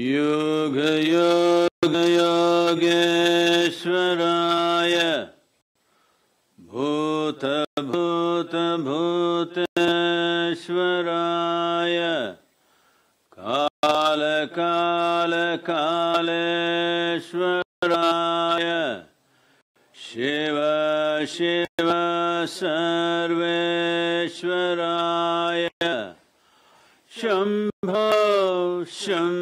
योगयोगयोगेश्वराय भूतभूतभूतेश्वराय कालकालकालेश्वराय शिव शिव सर्वेश्वराय शम्भो शम्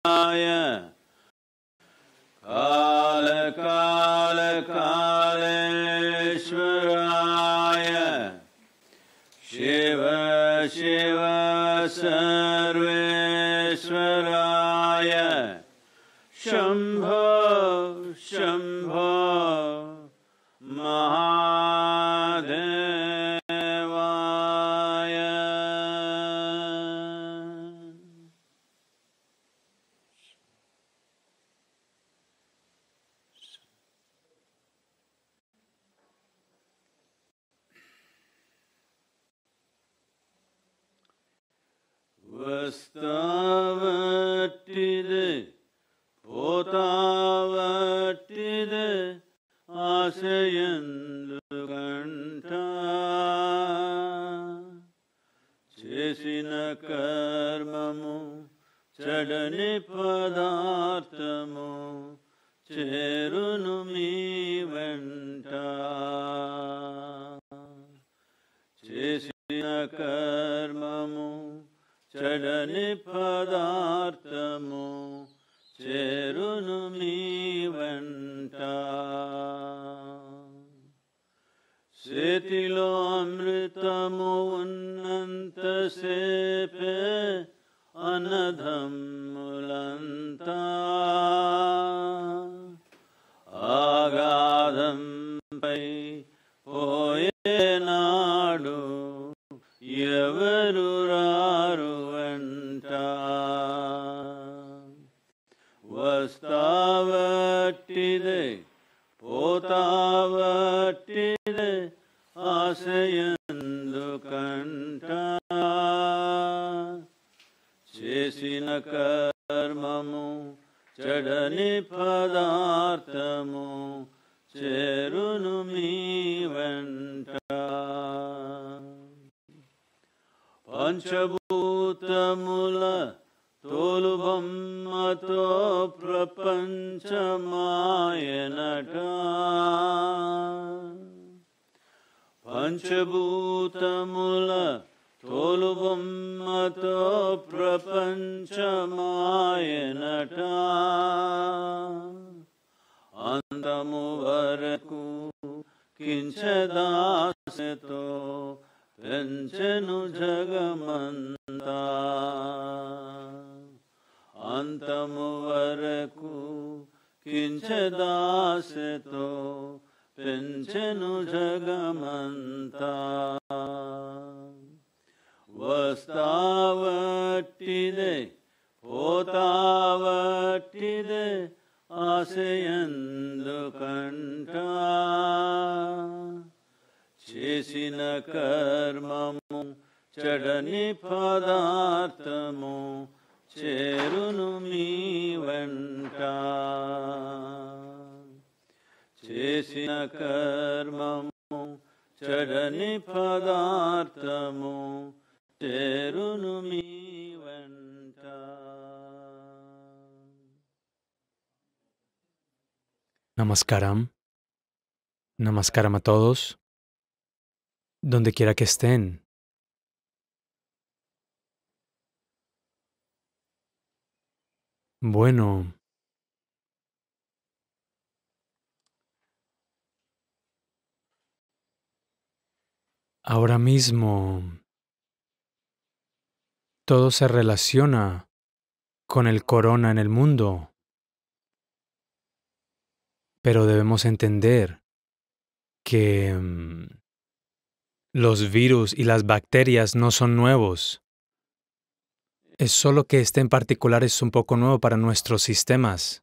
estão ವಸ್ತಾವಟ್ಟಿದೆ ಪೋತಾವಟ್ಟಿದೆ ಆಸೆಯಂದು ಕಂಠ చేసిన కర్మము చెడని పదార్థము చేరును మీ వెంట పంచభూతముల తోలుబొమ్మతో ప్రపంచమాయనట పంచభూతముల తోలుబొమ్మతో ప్రపంచమాయనట అందము వరకు కించదాసతో పెంచను జగమంతా अंतम वरकु किंच दासे तो तिंचनु Namaskaram. Namaskaram a todos, donde quiera que estén. Bueno, Ahora mismo todo se relaciona con el corona en el mundo, pero debemos entender que mm, los virus y las bacterias no son nuevos. Es solo que este en particular es un poco nuevo para nuestros sistemas.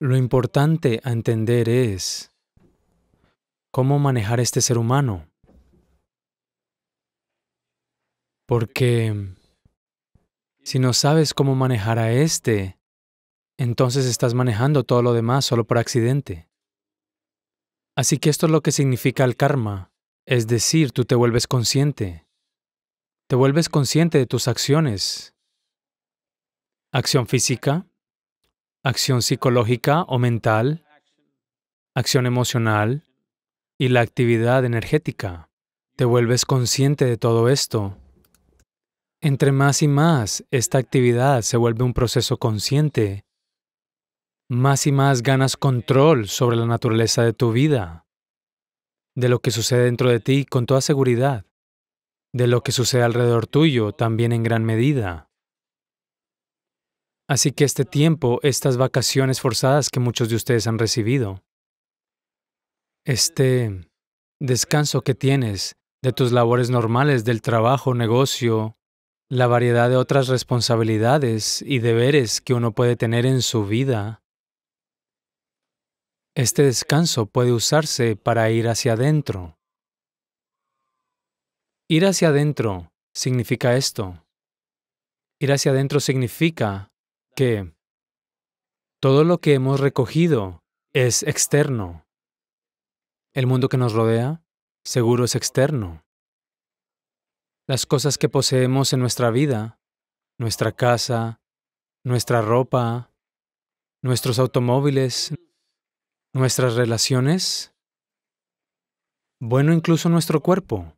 Lo importante a entender es ¿Cómo manejar este ser humano? Porque si no sabes cómo manejar a este, entonces estás manejando todo lo demás solo por accidente. Así que esto es lo que significa el karma, es decir, tú te vuelves consciente. Te vuelves consciente de tus acciones. Acción física, acción psicológica o mental, acción emocional, y la actividad energética. Te vuelves consciente de todo esto. Entre más y más, esta actividad se vuelve un proceso consciente. Más y más ganas control sobre la naturaleza de tu vida, de lo que sucede dentro de ti con toda seguridad, de lo que sucede alrededor tuyo también en gran medida. Así que este tiempo, estas vacaciones forzadas que muchos de ustedes han recibido, este descanso que tienes de tus labores normales, del trabajo, negocio, la variedad de otras responsabilidades y deberes que uno puede tener en su vida. Este descanso puede usarse para ir hacia adentro. Ir hacia adentro significa esto. Ir hacia adentro significa que todo lo que hemos recogido es externo. El mundo que nos rodea seguro es externo. Las cosas que poseemos en nuestra vida, nuestra casa, nuestra ropa, nuestros automóviles, nuestras relaciones, bueno incluso nuestro cuerpo,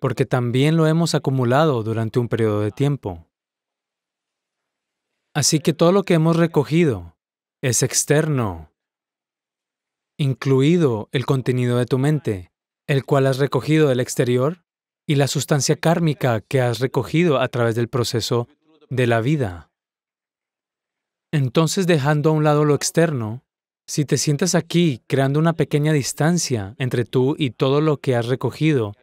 porque también lo hemos acumulado durante un periodo de tiempo. Así que todo lo que hemos recogido es externo incluido el contenido de tu mente, el cual has recogido del exterior, y la sustancia kármica que has recogido a través del proceso de la vida. Entonces, dejando a un lado lo externo, si te sientas aquí creando una pequeña distancia entre tú y todo lo que has recogido,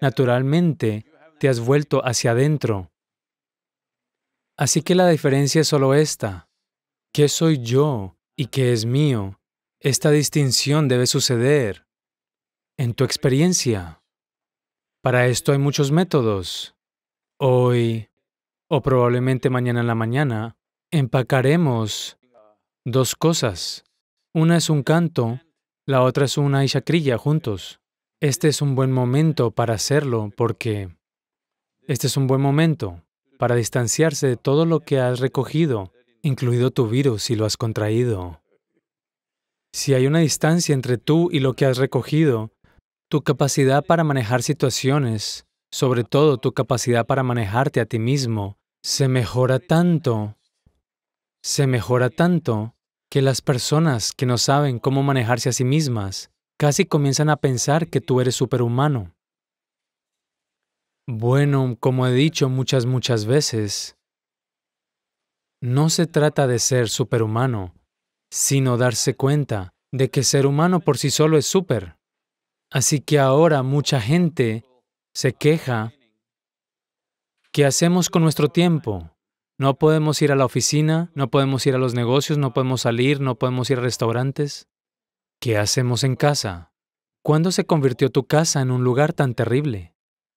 naturalmente te has vuelto hacia adentro. Así que la diferencia es solo esta. ¿Qué soy yo y qué es mío? Esta distinción debe suceder en tu experiencia. Para esto hay muchos métodos. Hoy, o probablemente mañana en la mañana, empacaremos dos cosas. Una es un canto, la otra es una ishakriya juntos. Este es un buen momento para hacerlo porque este es un buen momento para distanciarse de todo lo que has recogido, incluido tu virus si lo has contraído. Si hay una distancia entre tú y lo que has recogido, tu capacidad para manejar situaciones, sobre todo tu capacidad para manejarte a ti mismo, se mejora tanto, se mejora tanto, que las personas que no saben cómo manejarse a sí mismas casi comienzan a pensar que tú eres superhumano. Bueno, como he dicho muchas, muchas veces, no se trata de ser superhumano, sino darse cuenta de que ser humano por sí solo es súper. Así que ahora mucha gente se queja. ¿Qué hacemos con nuestro tiempo? No podemos ir a la oficina, no podemos ir a los negocios, no podemos salir, no podemos ir a restaurantes. ¿Qué hacemos en casa? ¿Cuándo se convirtió tu casa en un lugar tan terrible?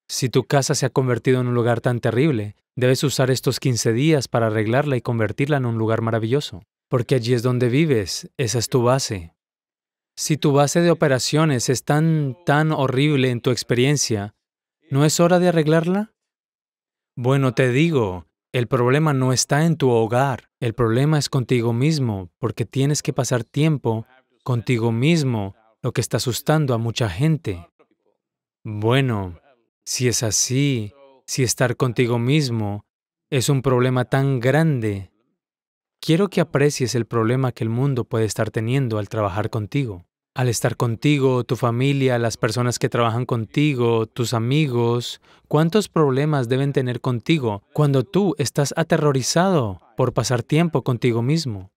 Si tu casa se ha convertido en un lugar tan terrible, debes usar estos 15 días para arreglarla y convertirla en un lugar maravilloso porque allí es donde vives, esa es tu base. Si tu base de operaciones es tan, tan horrible en tu experiencia, ¿no es hora de arreglarla? Bueno, te digo, el problema no está en tu hogar, el problema es contigo mismo, porque tienes que pasar tiempo contigo mismo, lo que está asustando a mucha gente. Bueno, si es así, si estar contigo mismo es un problema tan grande, Quiero que aprecies el problema que el mundo puede estar teniendo al trabajar contigo. Al estar contigo, tu familia, las personas que trabajan contigo, tus amigos, ¿cuántos problemas deben tener contigo cuando tú estás aterrorizado por pasar tiempo contigo mismo?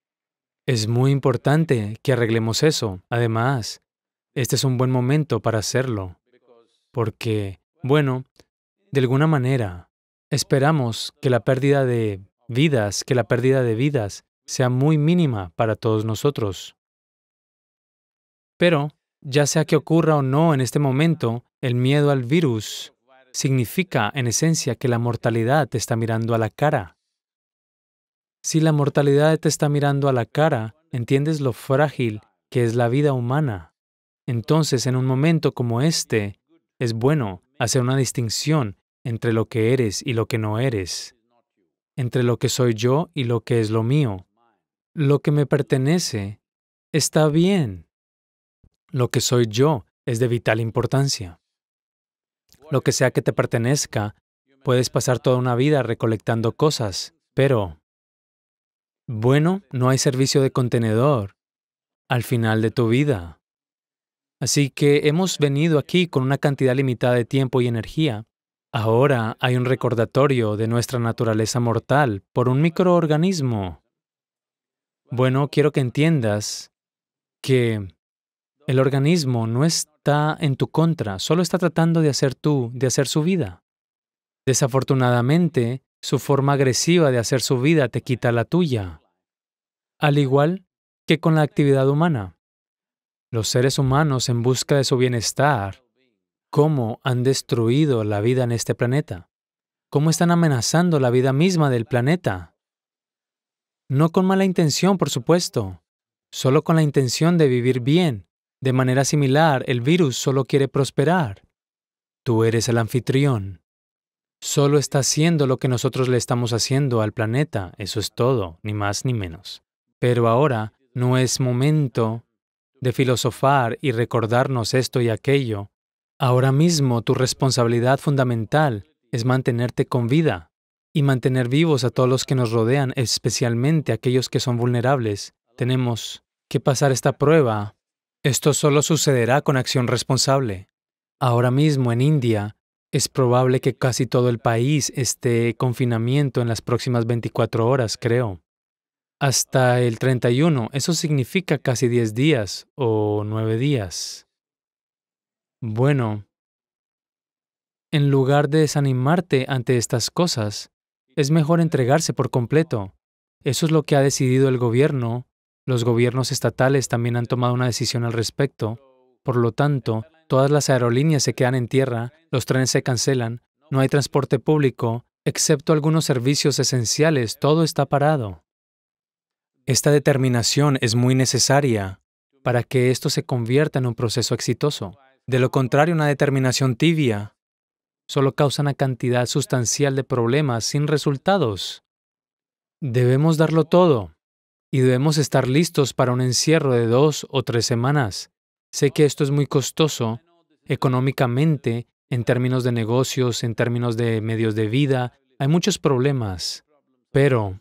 Es muy importante que arreglemos eso. Además, este es un buen momento para hacerlo, porque, bueno, de alguna manera, esperamos que la pérdida de vidas, que la pérdida de vidas sea muy mínima para todos nosotros. Pero, ya sea que ocurra o no en este momento, el miedo al virus significa en esencia que la mortalidad te está mirando a la cara. Si la mortalidad te está mirando a la cara, entiendes lo frágil que es la vida humana. Entonces, en un momento como este, es bueno hacer una distinción entre lo que eres y lo que no eres entre lo que soy yo y lo que es lo mío. Lo que me pertenece está bien. Lo que soy yo es de vital importancia. Lo que sea que te pertenezca, puedes pasar toda una vida recolectando cosas, pero, bueno, no hay servicio de contenedor al final de tu vida. Así que hemos venido aquí con una cantidad limitada de tiempo y energía Ahora hay un recordatorio de nuestra naturaleza mortal por un microorganismo. Bueno, quiero que entiendas que el organismo no está en tu contra, solo está tratando de hacer tú, de hacer su vida. Desafortunadamente, su forma agresiva de hacer su vida te quita la tuya. Al igual que con la actividad humana. Los seres humanos en busca de su bienestar cómo han destruido la vida en este planeta, cómo están amenazando la vida misma del planeta. No con mala intención, por supuesto, solo con la intención de vivir bien. De manera similar, el virus solo quiere prosperar. Tú eres el anfitrión. Solo está haciendo lo que nosotros le estamos haciendo al planeta, eso es todo, ni más ni menos. Pero ahora no es momento de filosofar y recordarnos esto y aquello Ahora mismo tu responsabilidad fundamental es mantenerte con vida y mantener vivos a todos los que nos rodean, especialmente aquellos que son vulnerables. Tenemos que pasar esta prueba. Esto solo sucederá con acción responsable. Ahora mismo en India es probable que casi todo el país esté confinamiento en las próximas 24 horas, creo. Hasta el 31, eso significa casi 10 días o 9 días. Bueno, en lugar de desanimarte ante estas cosas, es mejor entregarse por completo. Eso es lo que ha decidido el gobierno. Los gobiernos estatales también han tomado una decisión al respecto. Por lo tanto, todas las aerolíneas se quedan en tierra, los trenes se cancelan, no hay transporte público, excepto algunos servicios esenciales, todo está parado. Esta determinación es muy necesaria para que esto se convierta en un proceso exitoso. De lo contrario, una determinación tibia solo causa una cantidad sustancial de problemas sin resultados. Debemos darlo todo y debemos estar listos para un encierro de dos o tres semanas. Sé que esto es muy costoso económicamente, en términos de negocios, en términos de medios de vida, hay muchos problemas, pero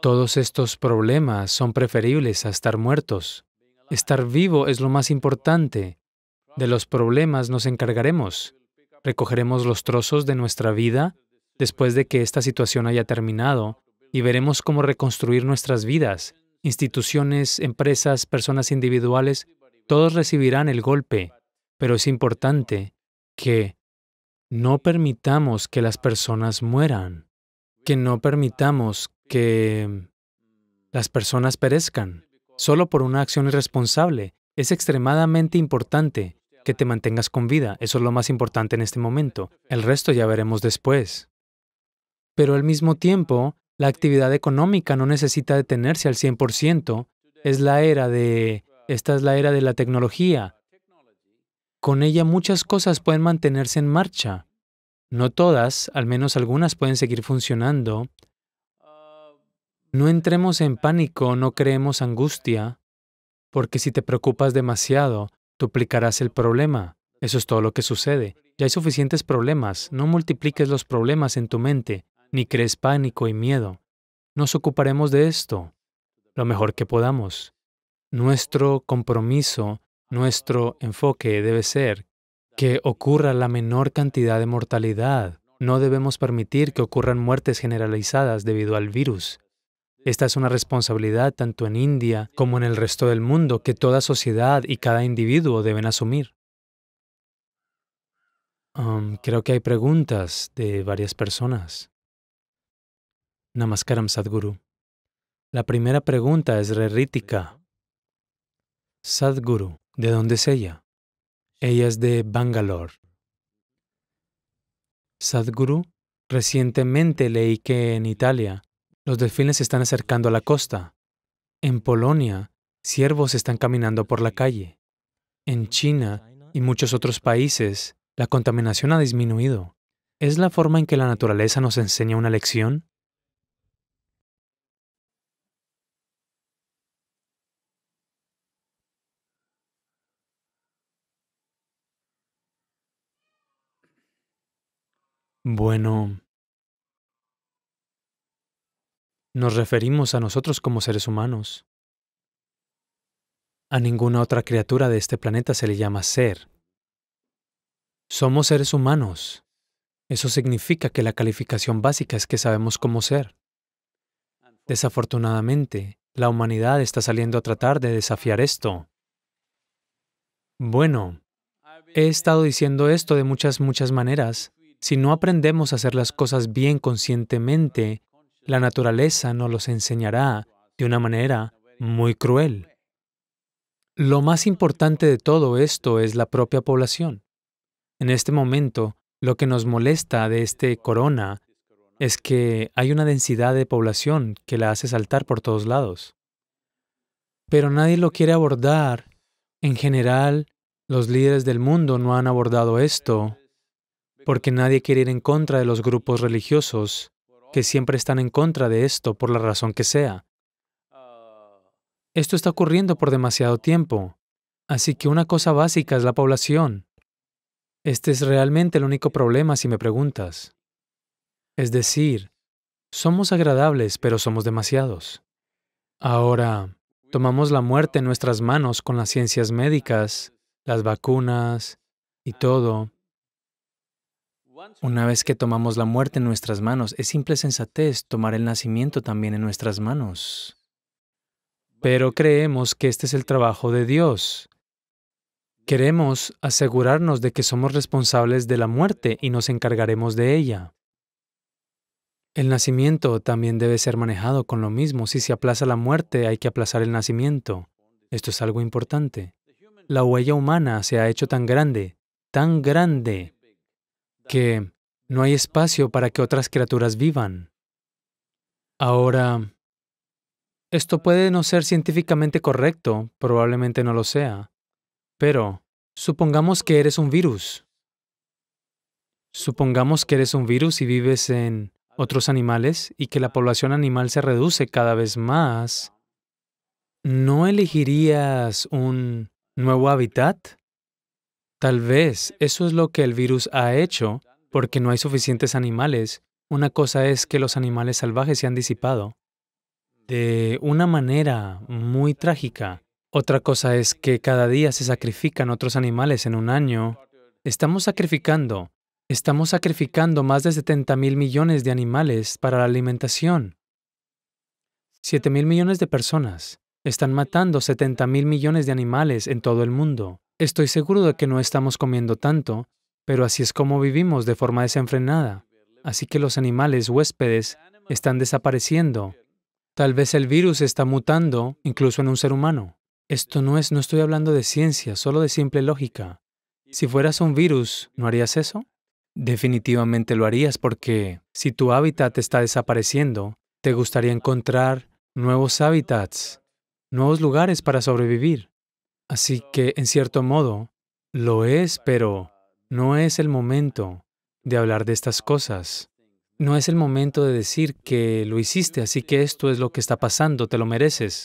todos estos problemas son preferibles a estar muertos. Estar vivo es lo más importante. De los problemas nos encargaremos. Recogeremos los trozos de nuestra vida después de que esta situación haya terminado y veremos cómo reconstruir nuestras vidas. Instituciones, empresas, personas individuales, todos recibirán el golpe, pero es importante que no permitamos que las personas mueran, que no permitamos que las personas perezcan, solo por una acción irresponsable. Es extremadamente importante que te mantengas con vida. Eso es lo más importante en este momento. El resto ya veremos después. Pero al mismo tiempo, la actividad económica no necesita detenerse al 100%. Es la era de... Esta es la era de la tecnología. Con ella muchas cosas pueden mantenerse en marcha. No todas, al menos algunas pueden seguir funcionando. No entremos en pánico, no creemos angustia, porque si te preocupas demasiado, duplicarás el problema. Eso es todo lo que sucede. Ya hay suficientes problemas. No multipliques los problemas en tu mente, ni crees pánico y miedo. Nos ocuparemos de esto lo mejor que podamos. Nuestro compromiso, nuestro enfoque debe ser que ocurra la menor cantidad de mortalidad. No debemos permitir que ocurran muertes generalizadas debido al virus. Esta es una responsabilidad tanto en India como en el resto del mundo que toda sociedad y cada individuo deben asumir. Um, creo que hay preguntas de varias personas. Namaskaram Sadhguru. La primera pregunta es Rerítica. Sadhguru, ¿de dónde es ella? Ella es de Bangalore. Sadhguru, recientemente leí que en Italia los delfines se están acercando a la costa. En Polonia, ciervos están caminando por la calle. En China y muchos otros países, la contaminación ha disminuido. ¿Es la forma en que la naturaleza nos enseña una lección? Bueno, nos referimos a nosotros como seres humanos. A ninguna otra criatura de este planeta se le llama ser. Somos seres humanos. Eso significa que la calificación básica es que sabemos cómo ser. Desafortunadamente, la humanidad está saliendo a tratar de desafiar esto. Bueno, he estado diciendo esto de muchas, muchas maneras. Si no aprendemos a hacer las cosas bien conscientemente, la naturaleza nos los enseñará de una manera muy cruel. Lo más importante de todo esto es la propia población. En este momento, lo que nos molesta de este corona es que hay una densidad de población que la hace saltar por todos lados. Pero nadie lo quiere abordar. En general, los líderes del mundo no han abordado esto porque nadie quiere ir en contra de los grupos religiosos que siempre están en contra de esto por la razón que sea. Esto está ocurriendo por demasiado tiempo. Así que una cosa básica es la población. Este es realmente el único problema si me preguntas. Es decir, somos agradables, pero somos demasiados. Ahora, tomamos la muerte en nuestras manos con las ciencias médicas, las vacunas y todo, una vez que tomamos la muerte en nuestras manos, es simple sensatez tomar el nacimiento también en nuestras manos. Pero creemos que este es el trabajo de Dios. Queremos asegurarnos de que somos responsables de la muerte y nos encargaremos de ella. El nacimiento también debe ser manejado con lo mismo. Si se aplaza la muerte, hay que aplazar el nacimiento. Esto es algo importante. La huella humana se ha hecho tan grande, tan grande, que no hay espacio para que otras criaturas vivan. Ahora, esto puede no ser científicamente correcto, probablemente no lo sea, pero supongamos que eres un virus. Supongamos que eres un virus y vives en otros animales y que la población animal se reduce cada vez más. ¿No elegirías un nuevo hábitat? Tal vez eso es lo que el virus ha hecho porque no hay suficientes animales. Una cosa es que los animales salvajes se han disipado de una manera muy trágica. Otra cosa es que cada día se sacrifican otros animales en un año. Estamos sacrificando. Estamos sacrificando más de 70 mil millones de animales para la alimentación. 7 mil millones de personas. Están matando 70 mil millones de animales en todo el mundo. Estoy seguro de que no estamos comiendo tanto, pero así es como vivimos de forma desenfrenada. Así que los animales huéspedes están desapareciendo. Tal vez el virus está mutando incluso en un ser humano. Esto no es, no estoy hablando de ciencia, solo de simple lógica. Si fueras un virus, ¿no harías eso? Definitivamente lo harías porque si tu hábitat está desapareciendo, te gustaría encontrar nuevos hábitats, nuevos lugares para sobrevivir. Así que, en cierto modo, lo es, pero no es el momento de hablar de estas cosas. No es el momento de decir que lo hiciste, así que esto es lo que está pasando, te lo mereces.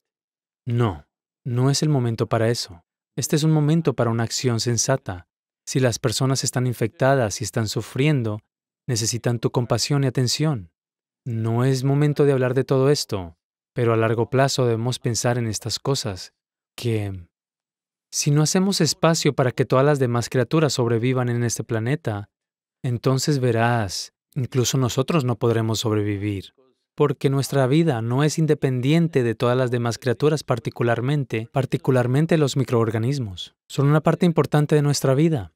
No, no es el momento para eso. Este es un momento para una acción sensata. Si las personas están infectadas y están sufriendo, necesitan tu compasión y atención. No es momento de hablar de todo esto, pero a largo plazo debemos pensar en estas cosas que si no hacemos espacio para que todas las demás criaturas sobrevivan en este planeta, entonces verás, incluso nosotros no podremos sobrevivir, porque nuestra vida no es independiente de todas las demás criaturas particularmente, particularmente los microorganismos. Son una parte importante de nuestra vida.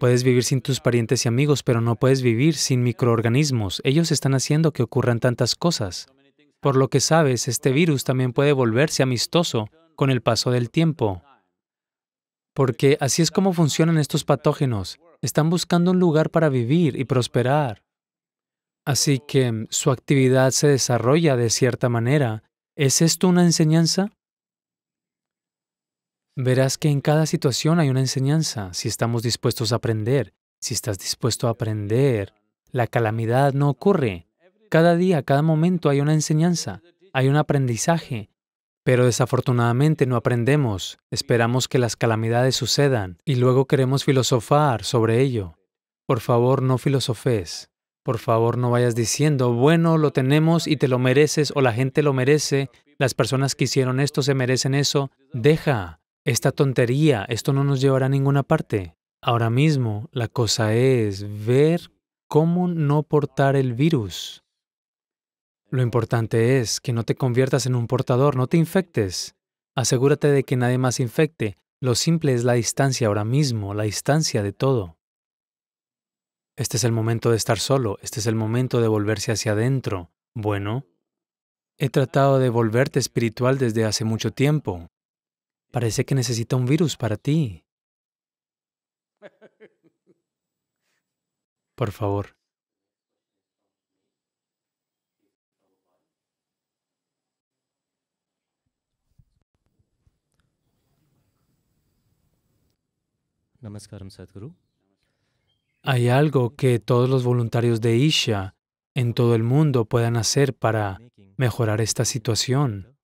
Puedes vivir sin tus parientes y amigos, pero no puedes vivir sin microorganismos. Ellos están haciendo que ocurran tantas cosas. Por lo que sabes, este virus también puede volverse amistoso con el paso del tiempo porque así es como funcionan estos patógenos. Están buscando un lugar para vivir y prosperar. Así que mm, su actividad se desarrolla de cierta manera. ¿Es esto una enseñanza? Verás que en cada situación hay una enseñanza, si estamos dispuestos a aprender. Si estás dispuesto a aprender, la calamidad no ocurre. Cada día, cada momento hay una enseñanza, hay un aprendizaje, pero desafortunadamente no aprendemos, esperamos que las calamidades sucedan y luego queremos filosofar sobre ello. Por favor, no filosofes. Por favor, no vayas diciendo, bueno, lo tenemos y te lo mereces o la gente lo merece, las personas que hicieron esto se merecen eso. Deja esta tontería, esto no nos llevará a ninguna parte. Ahora mismo la cosa es ver cómo no portar el virus. Lo importante es que no te conviertas en un portador, no te infectes. Asegúrate de que nadie más infecte. Lo simple es la distancia ahora mismo, la distancia de todo. Este es el momento de estar solo, este es el momento de volverse hacia adentro. Bueno, he tratado de volverte espiritual desde hace mucho tiempo. Parece que necesita un virus para ti. Por favor, Hay algo que todos los voluntarios de Isha en todo el mundo puedan hacer para mejorar esta situación.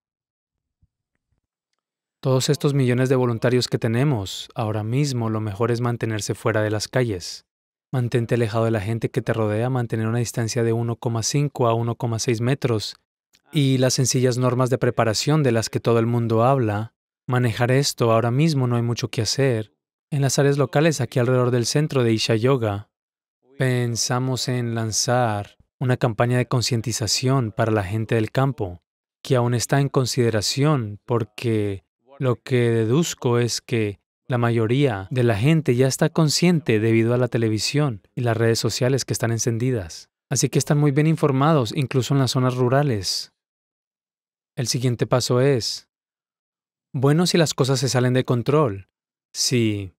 Todos estos millones de voluntarios que tenemos, ahora mismo lo mejor es mantenerse fuera de las calles. Mantente alejado de la gente que te rodea, mantener una distancia de 1,5 a 1,6 metros y las sencillas normas de preparación de las que todo el mundo habla. Manejar esto ahora mismo no hay mucho que hacer. En las áreas locales, aquí alrededor del centro de Isha Yoga, pensamos en lanzar una campaña de concientización para la gente del campo, que aún está en consideración porque lo que deduzco es que la mayoría de la gente ya está consciente debido a la televisión y las redes sociales que están encendidas. Así que están muy bien informados, incluso en las zonas rurales. El siguiente paso es, bueno si las cosas se salen de control, si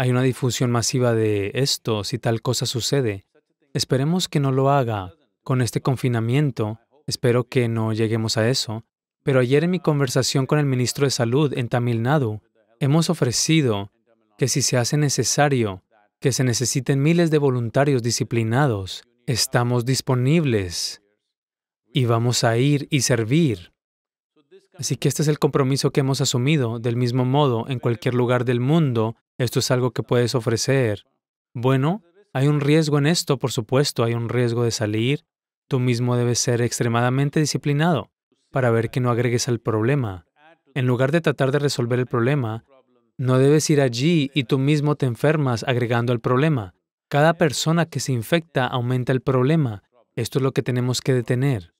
hay una difusión masiva de esto si tal cosa sucede. Esperemos que no lo haga. Con este confinamiento, espero que no lleguemos a eso. Pero ayer en mi conversación con el ministro de Salud en Tamil Nadu, hemos ofrecido que si se hace necesario, que se necesiten miles de voluntarios disciplinados, estamos disponibles y vamos a ir y servir. Así que este es el compromiso que hemos asumido. Del mismo modo, en cualquier lugar del mundo, esto es algo que puedes ofrecer. Bueno, hay un riesgo en esto, por supuesto, hay un riesgo de salir. Tú mismo debes ser extremadamente disciplinado para ver que no agregues al problema. En lugar de tratar de resolver el problema, no debes ir allí y tú mismo te enfermas agregando al problema. Cada persona que se infecta aumenta el problema. Esto es lo que tenemos que detener.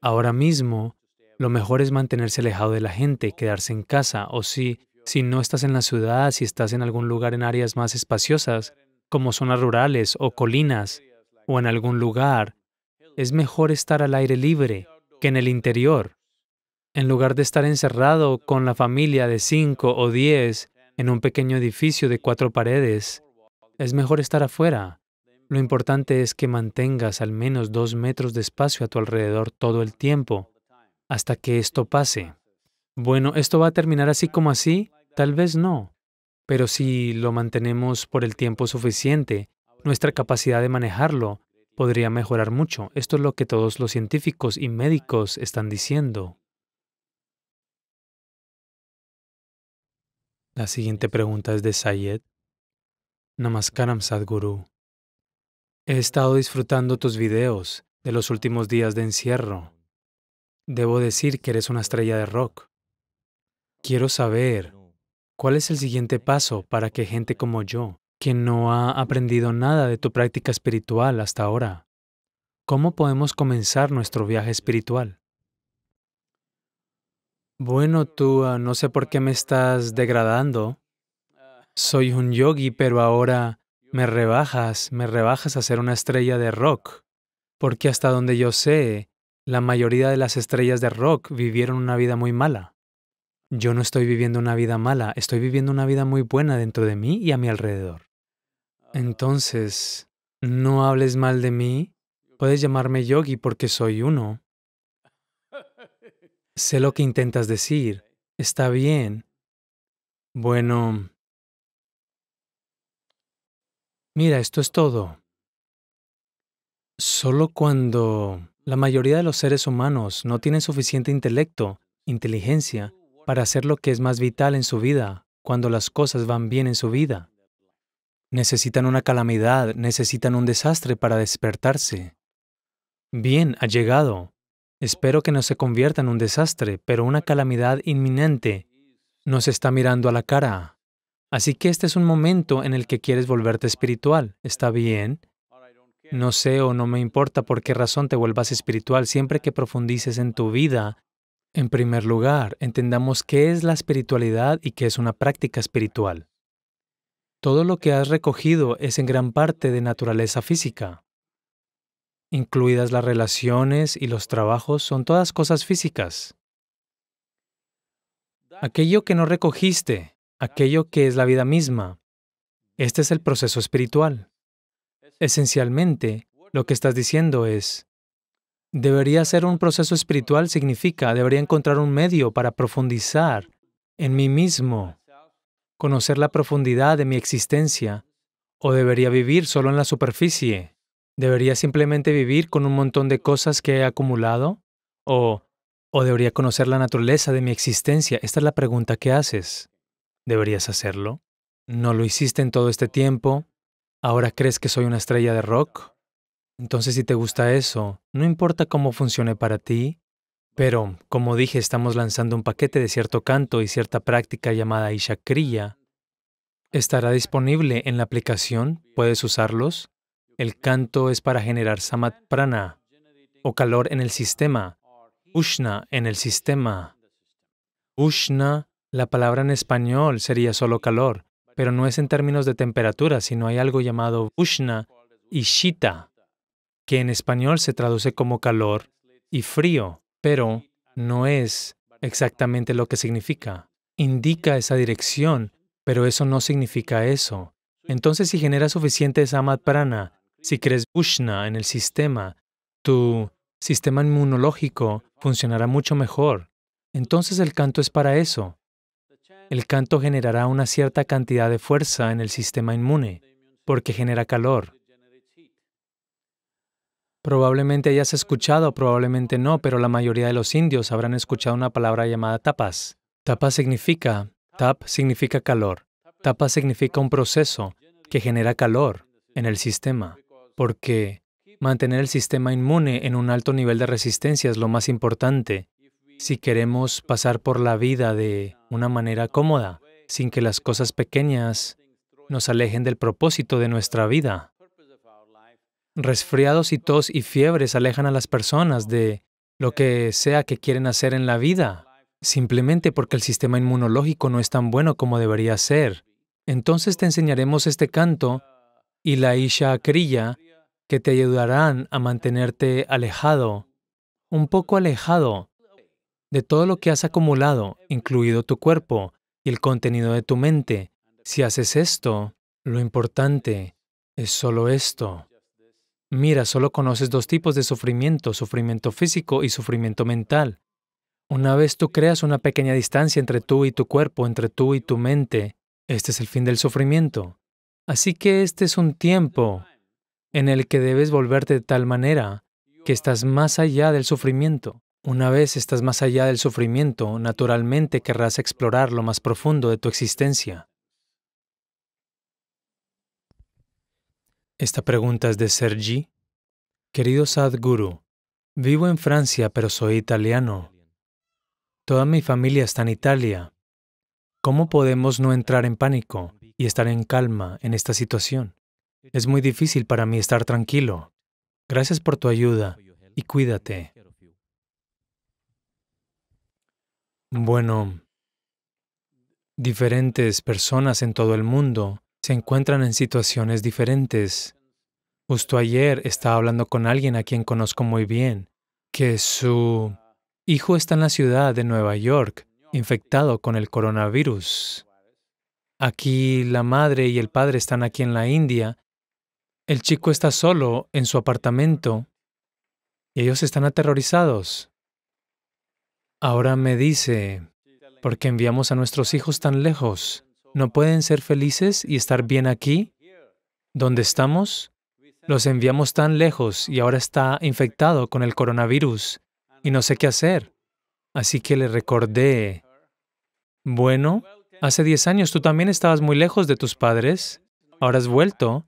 Ahora mismo, lo mejor es mantenerse alejado de la gente, quedarse en casa, o si, si no estás en la ciudad, si estás en algún lugar en áreas más espaciosas, como zonas rurales o colinas, o en algún lugar, es mejor estar al aire libre que en el interior. En lugar de estar encerrado con la familia de cinco o diez en un pequeño edificio de cuatro paredes, es mejor estar afuera. Lo importante es que mantengas al menos dos metros de espacio a tu alrededor todo el tiempo hasta que esto pase. Bueno, ¿esto va a terminar así como así? Tal vez no. Pero si lo mantenemos por el tiempo suficiente, nuestra capacidad de manejarlo podría mejorar mucho. Esto es lo que todos los científicos y médicos están diciendo. La siguiente pregunta es de Sayed. Namaskaram Sadhguru. He estado disfrutando tus videos de los últimos días de encierro. Debo decir que eres una estrella de rock. Quiero saber cuál es el siguiente paso para que gente como yo, que no ha aprendido nada de tu práctica espiritual hasta ahora, ¿cómo podemos comenzar nuestro viaje espiritual? Bueno, tú ah, no sé por qué me estás degradando. Soy un yogi, pero ahora me rebajas, me rebajas a ser una estrella de rock. Porque hasta donde yo sé, la mayoría de las estrellas de rock vivieron una vida muy mala. Yo no estoy viviendo una vida mala, estoy viviendo una vida muy buena dentro de mí y a mi alrededor. Entonces, no hables mal de mí, puedes llamarme yogi porque soy uno. Sé lo que intentas decir, está bien. Bueno... Mira, esto es todo. Solo cuando la mayoría de los seres humanos no tienen suficiente intelecto, inteligencia, para hacer lo que es más vital en su vida, cuando las cosas van bien en su vida. Necesitan una calamidad, necesitan un desastre para despertarse. Bien, ha llegado. Espero que no se convierta en un desastre, pero una calamidad inminente nos está mirando a la cara. Así que este es un momento en el que quieres volverte espiritual. Está bien, no sé o no me importa por qué razón te vuelvas espiritual siempre que profundices en tu vida. En primer lugar, entendamos qué es la espiritualidad y qué es una práctica espiritual. Todo lo que has recogido es en gran parte de naturaleza física. Incluidas las relaciones y los trabajos son todas cosas físicas. Aquello que no recogiste, aquello que es la vida misma, este es el proceso espiritual. Esencialmente, lo que estás diciendo es, debería ser un proceso espiritual significa, debería encontrar un medio para profundizar en mí mismo, conocer la profundidad de mi existencia, o debería vivir solo en la superficie, debería simplemente vivir con un montón de cosas que he acumulado, o, o debería conocer la naturaleza de mi existencia. Esta es la pregunta que haces. ¿Deberías hacerlo? ¿No lo hiciste en todo este tiempo? ¿Ahora crees que soy una estrella de rock? Entonces si te gusta eso, no importa cómo funcione para ti, pero, como dije, estamos lanzando un paquete de cierto canto y cierta práctica llamada Ishakriya. Estará disponible en la aplicación, puedes usarlos. El canto es para generar samat prana, o calor en el sistema, ushna en el sistema. Ushna, la palabra en español sería solo calor, pero no es en términos de temperatura, sino hay algo llamado ushna y shita, que en español se traduce como calor y frío, pero no es exactamente lo que significa. Indica esa dirección, pero eso no significa eso. Entonces, si generas suficiente samad prana, si crees bushna en el sistema, tu sistema inmunológico funcionará mucho mejor. Entonces el canto es para eso. El canto generará una cierta cantidad de fuerza en el sistema inmune, porque genera calor. Probablemente hayas escuchado, probablemente no, pero la mayoría de los indios habrán escuchado una palabra llamada tapas. Tapas significa, tap significa calor. Tapas significa un proceso que genera calor en el sistema, porque mantener el sistema inmune en un alto nivel de resistencia es lo más importante si queremos pasar por la vida de una manera cómoda, sin que las cosas pequeñas nos alejen del propósito de nuestra vida. Resfriados y tos y fiebres alejan a las personas de lo que sea que quieren hacer en la vida, simplemente porque el sistema inmunológico no es tan bueno como debería ser. Entonces te enseñaremos este canto y la Isha Kriya que te ayudarán a mantenerte alejado, un poco alejado de todo lo que has acumulado, incluido tu cuerpo y el contenido de tu mente. Si haces esto, lo importante es solo esto. Mira, solo conoces dos tipos de sufrimiento, sufrimiento físico y sufrimiento mental. Una vez tú creas una pequeña distancia entre tú y tu cuerpo, entre tú y tu mente, este es el fin del sufrimiento. Así que este es un tiempo en el que debes volverte de tal manera que estás más allá del sufrimiento. Una vez estás más allá del sufrimiento, naturalmente querrás explorar lo más profundo de tu existencia. Esta pregunta es de Sergi. Querido Sadhguru, vivo en Francia pero soy italiano. Toda mi familia está en Italia. ¿Cómo podemos no entrar en pánico y estar en calma en esta situación? Es muy difícil para mí estar tranquilo. Gracias por tu ayuda y cuídate. Bueno, diferentes personas en todo el mundo se encuentran en situaciones diferentes. Justo ayer estaba hablando con alguien a quien conozco muy bien, que su hijo está en la ciudad de Nueva York, infectado con el coronavirus. Aquí la madre y el padre están aquí en la India. El chico está solo en su apartamento y ellos están aterrorizados. Ahora me dice, ¿por qué enviamos a nuestros hijos tan lejos? ¿No pueden ser felices y estar bien aquí, donde estamos? Los enviamos tan lejos y ahora está infectado con el coronavirus y no sé qué hacer. Así que le recordé, bueno, hace 10 años tú también estabas muy lejos de tus padres, ahora has vuelto.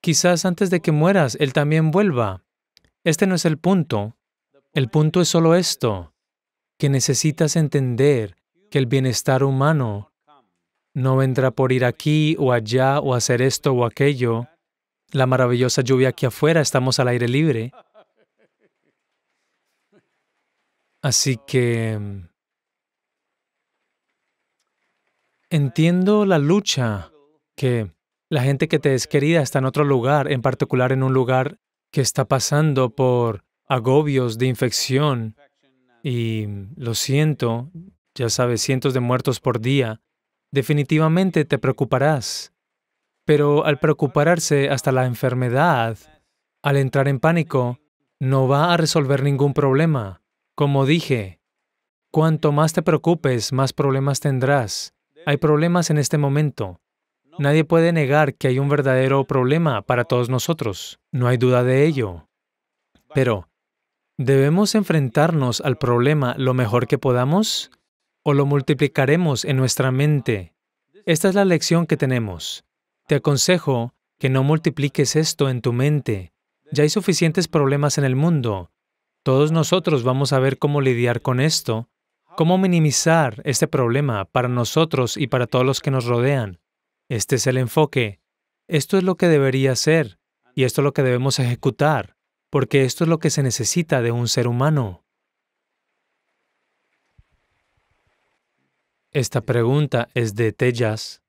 Quizás antes de que mueras, él también vuelva. Este no es el punto. El punto es solo esto que necesitas entender que el bienestar humano no vendrá por ir aquí o allá o hacer esto o aquello. La maravillosa lluvia aquí afuera, estamos al aire libre. Así que mm, entiendo la lucha que la gente que te es querida está en otro lugar, en particular en un lugar que está pasando por agobios de infección, y lo siento, ya sabes, cientos de muertos por día, definitivamente te preocuparás. Pero al preocuparse hasta la enfermedad, al entrar en pánico, no va a resolver ningún problema. Como dije, cuanto más te preocupes, más problemas tendrás. Hay problemas en este momento. Nadie puede negar que hay un verdadero problema para todos nosotros. No hay duda de ello. Pero ¿Debemos enfrentarnos al problema lo mejor que podamos o lo multiplicaremos en nuestra mente? Esta es la lección que tenemos. Te aconsejo que no multipliques esto en tu mente. Ya hay suficientes problemas en el mundo. Todos nosotros vamos a ver cómo lidiar con esto, cómo minimizar este problema para nosotros y para todos los que nos rodean. Este es el enfoque. Esto es lo que debería ser y esto es lo que debemos ejecutar porque esto es lo que se necesita de un ser humano. Esta pregunta es de Tejas.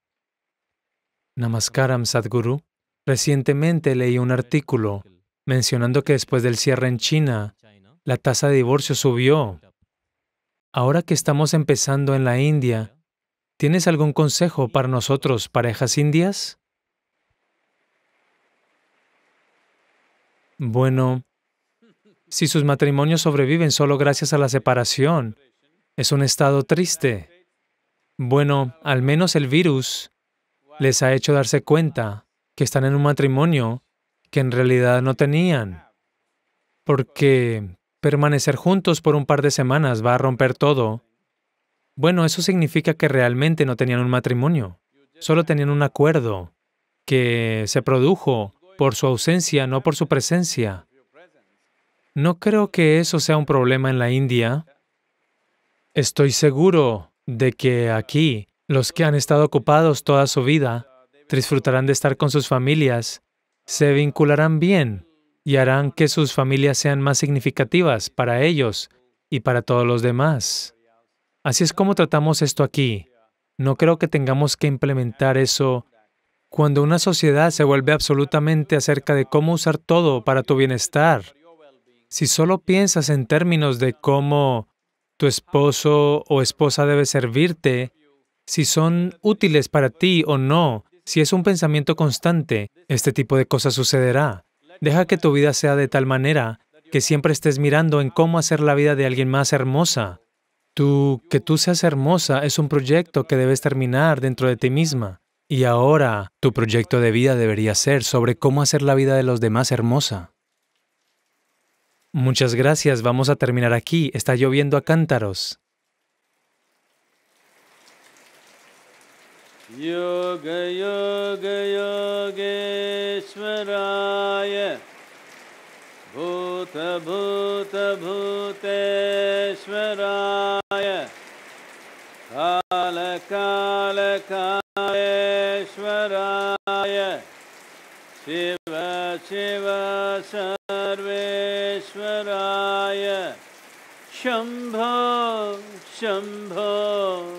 Namaskaram Sadhguru. Recientemente leí un artículo mencionando que después del cierre en China, la tasa de divorcio subió. Ahora que estamos empezando en la India, ¿tienes algún consejo para nosotros, parejas indias? Bueno, si sus matrimonios sobreviven solo gracias a la separación, es un estado triste. Bueno, al menos el virus les ha hecho darse cuenta que están en un matrimonio que en realidad no tenían. Porque permanecer juntos por un par de semanas va a romper todo. Bueno, eso significa que realmente no tenían un matrimonio, solo tenían un acuerdo que se produjo por su ausencia, no por su presencia. No creo que eso sea un problema en la India. Estoy seguro de que aquí los que han estado ocupados toda su vida disfrutarán de estar con sus familias, se vincularán bien y harán que sus familias sean más significativas para ellos y para todos los demás. Así es como tratamos esto aquí. No creo que tengamos que implementar eso cuando una sociedad se vuelve absolutamente acerca de cómo usar todo para tu bienestar, si solo piensas en términos de cómo tu esposo o esposa debe servirte, si son útiles para ti o no, si es un pensamiento constante, este tipo de cosas sucederá. Deja que tu vida sea de tal manera que siempre estés mirando en cómo hacer la vida de alguien más hermosa. Tú, que tú seas hermosa, es un proyecto que debes terminar dentro de ti misma. Y ahora tu proyecto de vida debería ser sobre cómo hacer la vida de los demás hermosa. Muchas gracias, vamos a terminar aquí. Está lloviendo a cántaros. शंकराय शिव शिव सर्वेश्वराय शम्भो शम्भो